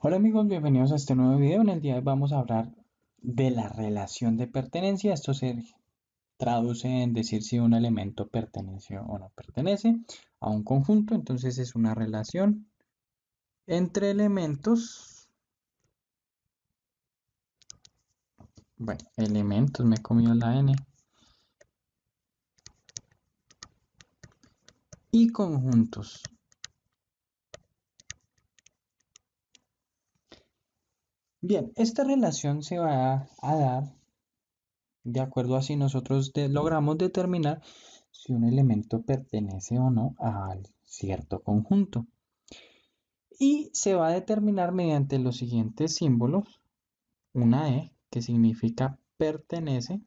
Hola amigos, bienvenidos a este nuevo video. En el día de hoy vamos a hablar de la relación de pertenencia. Esto se traduce en decir si un elemento pertenece o no pertenece a un conjunto. Entonces es una relación entre elementos. Bueno, elementos, me he comido la N. Y conjuntos. Bien, esta relación se va a dar de acuerdo a si nosotros logramos determinar si un elemento pertenece o no al cierto conjunto. Y se va a determinar mediante los siguientes símbolos. Una E, que significa pertenece.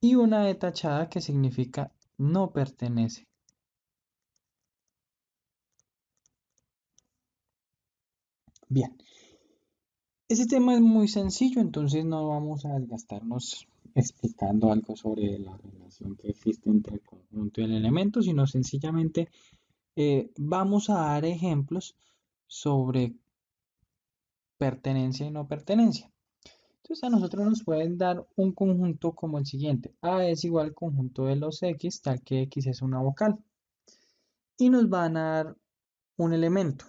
Y una E tachada, que significa no pertenece. Bien. ese tema es muy sencillo, entonces no vamos a desgastarnos explicando algo sobre la relación que existe entre el conjunto y el elemento, sino sencillamente eh, vamos a dar ejemplos sobre pertenencia y no pertenencia. Entonces a nosotros nos pueden dar un conjunto como el siguiente. A es igual al conjunto de los X, tal que X es una vocal. Y nos van a dar un elemento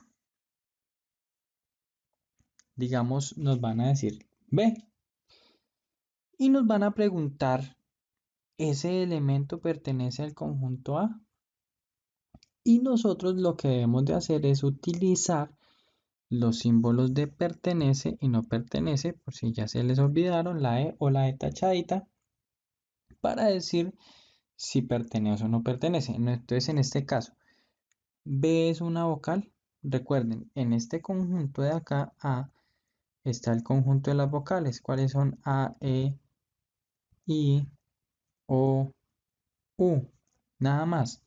digamos, nos van a decir B. Y nos van a preguntar, ¿ese elemento pertenece al conjunto A? Y nosotros lo que debemos de hacer es utilizar los símbolos de pertenece y no pertenece, por si ya se les olvidaron, la E o la E tachadita, para decir si pertenece o no pertenece. Entonces, este, en este caso, B es una vocal. Recuerden, en este conjunto de acá, A está el conjunto de las vocales, cuáles son A, E, I, O, U, nada más.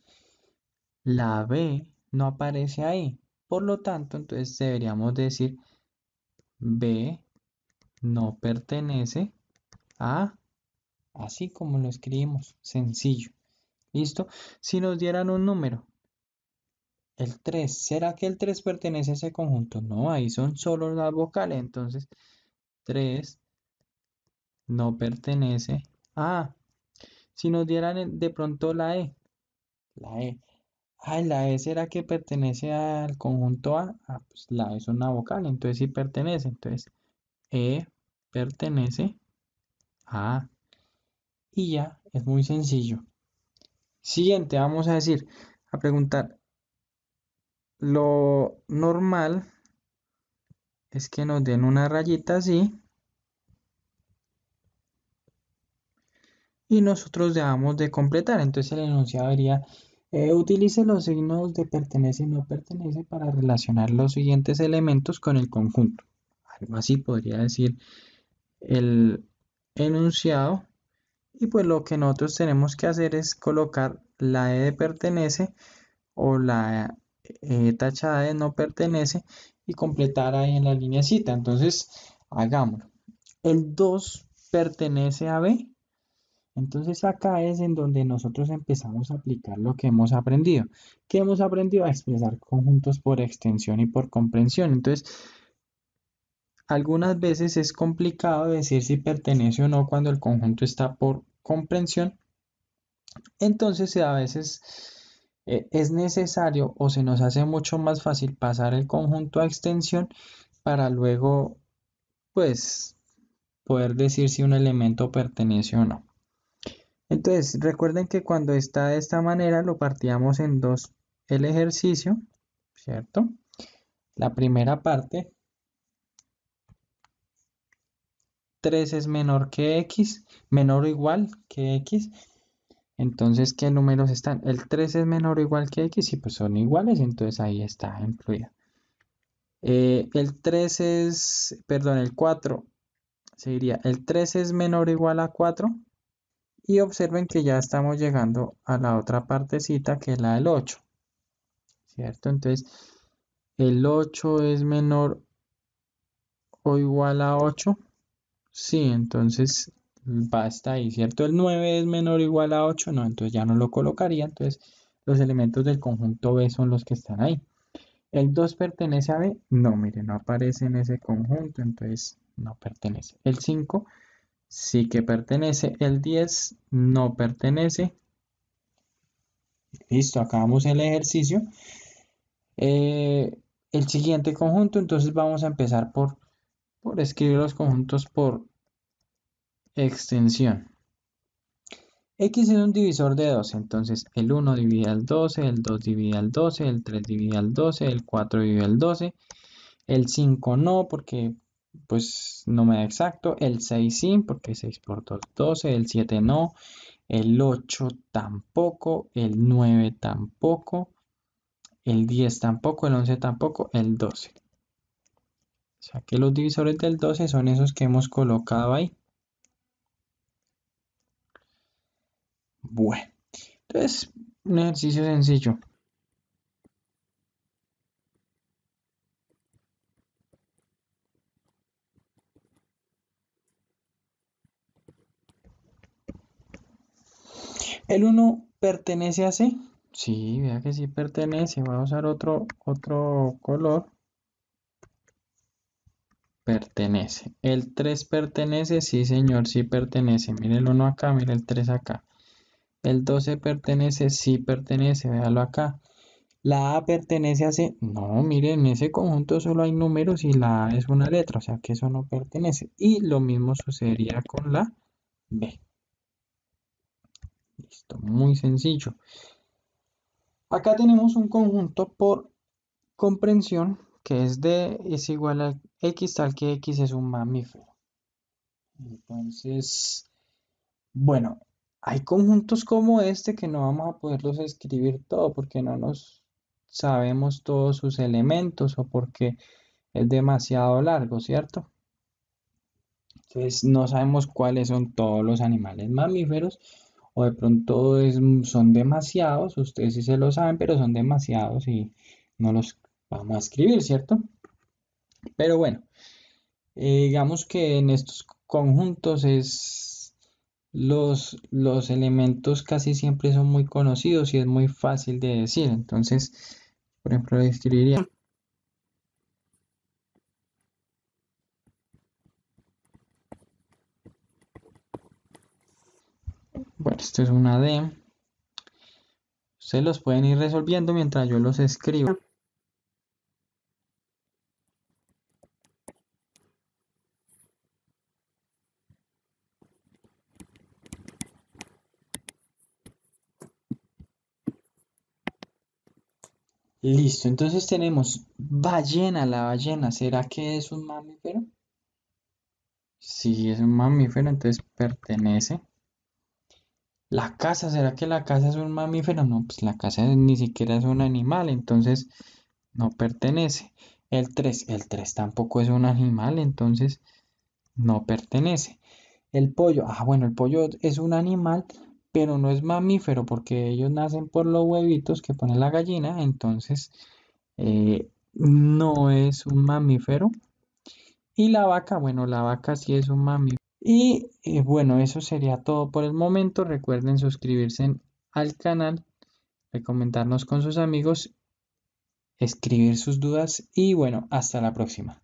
La B no aparece ahí, por lo tanto, entonces deberíamos decir B no pertenece a, así como lo escribimos, sencillo. ¿Listo? Si nos dieran un número, el 3. ¿Será que el 3 pertenece a ese conjunto? No, ahí son solo las vocales. Entonces, 3 no pertenece a. Si nos dieran de pronto la E. La E. ay la E será que pertenece al conjunto A. Ah, pues la E es una vocal, entonces sí pertenece. Entonces, E pertenece a. Y ya, es muy sencillo. Siguiente, vamos a decir, a preguntar, lo normal es que nos den una rayita así y nosotros dejamos de completar. Entonces el enunciado diría, eh, utilice los signos de pertenece y no pertenece para relacionar los siguientes elementos con el conjunto. Algo así podría decir el enunciado. Y pues lo que nosotros tenemos que hacer es colocar la E de pertenece o la eh, tachada de no pertenece y completar ahí en la línea cita. Entonces, hagámoslo. El 2 pertenece a B. Entonces acá es en donde nosotros empezamos a aplicar lo que hemos aprendido. ¿Qué hemos aprendido? A expresar conjuntos por extensión y por comprensión. Entonces, algunas veces es complicado decir si pertenece o no cuando el conjunto está por comprensión. Entonces, a veces eh, es necesario o se nos hace mucho más fácil pasar el conjunto a extensión para luego pues poder decir si un elemento pertenece o no. Entonces recuerden que cuando está de esta manera lo partíamos en dos el ejercicio, ¿cierto? La primera parte 3 es menor que x, menor o igual que x entonces, ¿qué números están? El 3 es menor o igual que x y pues son iguales, entonces ahí está incluida. Eh, el 3 es, perdón, el 4 seguiría, el 3 es menor o igual a 4 y observen que ya estamos llegando a la otra partecita que es la del 8, ¿cierto? Entonces, el 8 es menor o igual a 8, sí, entonces Basta mm, ahí, ¿cierto? El 9 es menor o igual a 8, no, entonces ya no lo colocaría. Entonces los elementos del conjunto B son los que están ahí. ¿El 2 pertenece a B? No, mire, no aparece en ese conjunto, entonces no pertenece. El 5 sí que pertenece. El 10 no pertenece. Listo, acabamos el ejercicio. Eh, el siguiente conjunto, entonces vamos a empezar por, por escribir los conjuntos por Extensión. X es un divisor de 12, entonces el 1 divide al 12, el 2 divide al 12, el 3 divide al 12, el 4 divide al 12, el 5 no porque pues no me da exacto, el 6 sí porque 6 por 2 12, el 7 no, el 8 tampoco, el 9 tampoco, el 10 tampoco, el 11 tampoco, el 12. O sea que los divisores del 12 son esos que hemos colocado ahí. Bueno, entonces, un ejercicio sencillo. ¿El 1 pertenece a C? Sí, vea que sí pertenece. Voy a usar otro, otro color. Pertenece. ¿El 3 pertenece? Sí, señor, sí pertenece. Mire el 1 acá, mire el 3 acá. El 12 pertenece, sí pertenece, véalo acá. La A pertenece a C. No, miren, en ese conjunto solo hay números y la A es una letra, o sea que eso no pertenece. Y lo mismo sucedería con la B. Listo, muy sencillo. Acá tenemos un conjunto por comprensión que es D es igual a X tal que X es un mamífero. Entonces, bueno, hay conjuntos como este que no vamos a poderlos escribir todo porque no nos sabemos todos sus elementos o porque es demasiado largo, ¿cierto? Entonces no sabemos cuáles son todos los animales mamíferos o de pronto son demasiados, ustedes sí se lo saben, pero son demasiados y no los vamos a escribir, ¿cierto? Pero bueno, eh, digamos que en estos conjuntos es los, los elementos casi siempre son muy conocidos y es muy fácil de decir. Entonces, por ejemplo, escribiría. Bueno, esto es una D. Ustedes los pueden ir resolviendo mientras yo los escribo. Listo, entonces tenemos ballena, la ballena, ¿será que es un mamífero? Si es un mamífero, entonces pertenece. La casa, ¿será que la casa es un mamífero? No, pues la casa ni siquiera es un animal, entonces no pertenece. El 3, el 3 tampoco es un animal, entonces no pertenece. El pollo, ah bueno, el pollo es un animal, pero no es mamífero porque ellos nacen por los huevitos que pone la gallina, entonces eh, no es un mamífero. Y la vaca, bueno, la vaca sí es un mamífero. Y eh, bueno, eso sería todo por el momento. Recuerden suscribirse al canal, recomendarnos con sus amigos, escribir sus dudas y bueno, hasta la próxima.